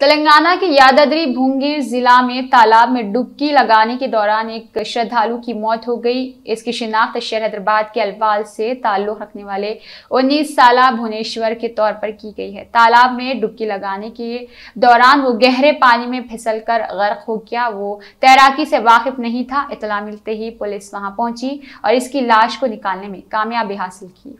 तेलंगाना के यादाद्री भूंगीर जिला में तालाब में डुबकी लगाने के दौरान एक श्रद्धालु की मौत हो गई इसकी शिनाख्त शहर हैदराबाद के अलवाल से ताल्लुक रखने वाले 19 साल भुवनेश्वर के तौर पर की गई है तालाब में डुबकी लगाने के दौरान वो गहरे पानी में फिसल कर गर्क हो गया वो तैराकी से वाकिफ नहीं था इतला मिलते ही पुलिस वहाँ पहुंची और इसकी लाश को निकालने में कामयाबी हासिल की